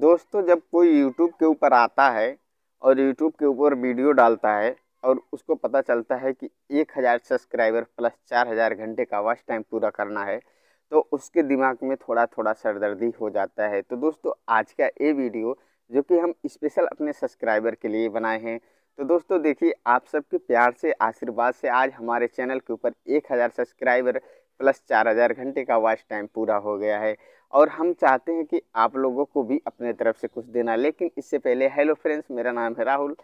दोस्तों जब कोई यूट्यूब के ऊपर आता है और यूट्यूब के ऊपर वीडियो डालता है और उसको पता चलता है कि एक हज़ार सब्सक्राइबर प्लस चार हज़ार घंटे का वॉच टाइम पूरा करना है तो उसके दिमाग में थोड़ा थोड़ा सरदर्दी हो जाता है तो दोस्तों आज का ये वीडियो जो कि हम स्पेशल अपने सब्सक्राइबर के लिए बनाए हैं तो दोस्तों देखिए आप सबके प्यार से आशीर्वाद से आज हमारे चैनल के ऊपर एक हज़ार सब्सक्राइबर प्लस चार हज़ार घंटे का वॉच टाइम पूरा हो गया है और हम चाहते हैं कि आप लोगों को भी अपने तरफ से कुछ देना लेकिन इससे पहले हेलो फ्रेंड्स मेरा नाम है राहुल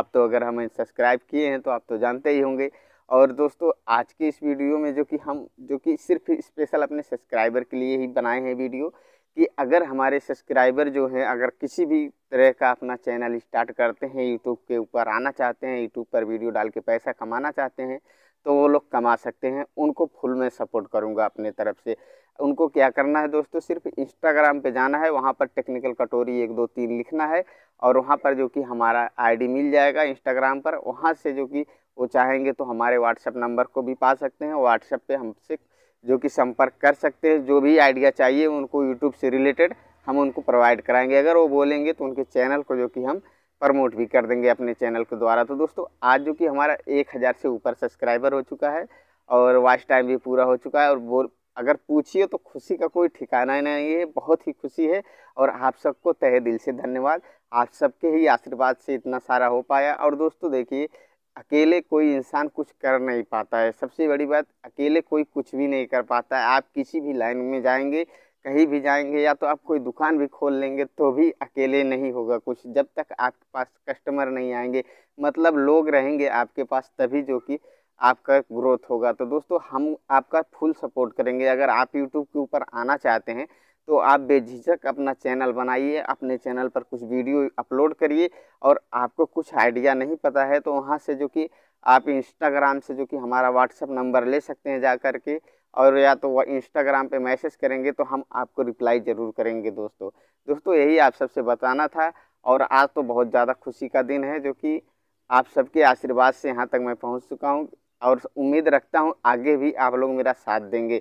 आप तो अगर हमें सब्सक्राइब किए हैं तो आप तो जानते ही होंगे और दोस्तों आज के इस वीडियो में जो कि हम जो कि सिर्फ स्पेशल अपने सब्सक्राइबर के लिए ही बनाए हैं वीडियो कि अगर हमारे सब्सक्राइबर जो हैं अगर किसी भी तरह का अपना चैनल स्टार्ट करते हैं यूट्यूब के ऊपर आना चाहते हैं यूट्यूब पर वीडियो डाल के पैसा कमाना चाहते हैं तो वो लोग कमा सकते हैं उनको फुल मैं सपोर्ट करूँगा अपने तरफ से उनको क्या करना है दोस्तों सिर्फ इंस्टाग्राम पे जाना है वहाँ पर टेक्निकल कटोरी एक दो तीन लिखना है और वहाँ पर जो कि हमारा आईडी मिल जाएगा इंस्टाग्राम पर वहाँ से जो कि वो चाहेंगे तो हमारे व्हाट्सएप नंबर को भी पा सकते हैं व्हाट्सएप पे हमसे जो कि संपर्क कर सकते हैं जो भी आइडिया चाहिए उनको यूट्यूब से रिलेटेड हम उनको प्रोवाइड कराएंगे अगर वो बोलेंगे तो उनके चैनल को जो कि हम प्रमोट भी कर देंगे अपने चैनल के द्वारा तो दोस्तों आज जो कि हमारा एक हज़ार से ऊपर सब्सक्राइबर हो चुका है और वॉच टाइम भी पूरा हो चुका है और बोल अगर पूछिए तो खुशी का कोई ठिकाना नहीं है बहुत ही खुशी है और आप सबको तहे दिल से धन्यवाद आप सबके ही आशीर्वाद से इतना सारा हो पाया और दोस्तों देखिए अकेले कोई इंसान कुछ कर नहीं पाता है सबसे बड़ी बात अकेले कोई कुछ भी नहीं कर पाता है आप किसी भी लाइन में जाएंगे कहीं भी जाएंगे या तो आप कोई दुकान भी खोल लेंगे तो भी अकेले नहीं होगा कुछ जब तक आपके पास कस्टमर नहीं आएंगे मतलब लोग रहेंगे आपके पास तभी जो कि आपका ग्रोथ होगा तो दोस्तों हम आपका फुल सपोर्ट करेंगे अगर आप यूट्यूब के ऊपर आना चाहते हैं तो आप बेझिझक अपना चैनल बनाइए अपने चैनल पर कुछ वीडियो अपलोड करिए और आपको कुछ आइडिया नहीं पता है तो वहाँ से जो कि आप इंस्टाग्राम से जो कि हमारा व्हाट्सएप नंबर ले सकते हैं जा कर के और या तो वह इंस्टाग्राम पे मैसेज करेंगे तो हम आपको रिप्लाई ज़रूर करेंगे दोस्तों दोस्तों यही आप सबसे बताना था और आज तो बहुत ज़्यादा खुशी का दिन है जो कि आप सबके आशीर्वाद से यहाँ तक मैं पहुँच चुका हूँ और उम्मीद रखता हूँ आगे भी आप लोग मेरा साथ देंगे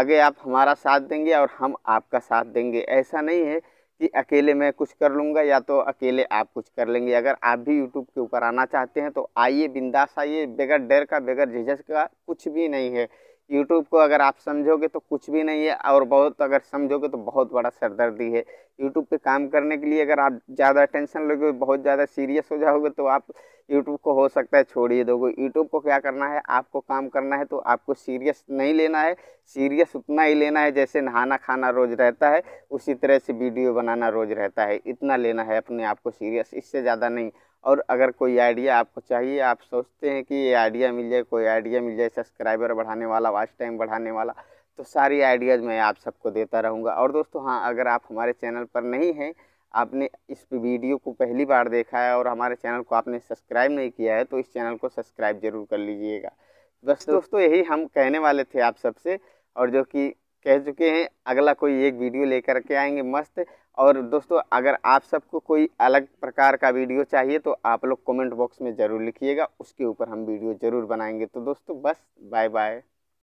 आगे आप हमारा साथ देंगे और हम आपका साथ देंगे ऐसा नहीं है कि अकेले मैं कुछ कर लूँगा या तो अकेले आप कुछ कर लेंगे अगर आप भी यूट्यूब के ऊपर आना चाहते हैं तो आइए बिंदास आइए बगैर डर का बगैर झिझक का कुछ भी नहीं है यूट्यूब को अगर आप समझोगे तो कुछ भी नहीं है और बहुत अगर समझोगे तो बहुत बड़ा सरदर्दी है यूट्यूब पे काम करने के लिए अगर आप ज़्यादा टेंशन लोगे बहुत ज़्यादा सीरियस हो जाओगे तो आप यूट्यूब को हो सकता है छोड़ ही दोगे यूट्यूब को क्या करना है आपको काम करना है तो आपको सीरियस नहीं लेना है सीरियस उतना ही लेना है जैसे नहाना खाना रोज़ रहता है उसी तरह से वीडियो बनाना रोज़ रहता है इतना लेना है अपने आप को सीरियस इससे ज़्यादा नहीं और अगर कोई आइडिया आपको चाहिए आप सोचते हैं कि ये आइडिया मिल जाए कोई आइडिया मिल जाए सब्सक्राइबर बढ़ाने वाला वाच टाइम बढ़ाने वाला तो सारी आइडियाज़ मैं आप सबको देता रहूँगा और दोस्तों हाँ अगर आप हमारे चैनल पर नहीं हैं आपने इस वीडियो को पहली बार देखा है और हमारे चैनल को आपने सब्सक्राइब नहीं किया है तो इस चैनल को सब्सक्राइब ज़रूर कर लीजिएगा बस तो दोस्तों यही हम कहने वाले थे आप सबसे और जो कि कह चुके हैं अगला कोई एक वीडियो लेकर के आएंगे मस्त और दोस्तों अगर आप सबको कोई अलग प्रकार का वीडियो चाहिए तो आप लोग कमेंट बॉक्स में ज़रूर लिखिएगा उसके ऊपर हम वीडियो ज़रूर बनाएंगे तो दोस्तों बस बाय बाय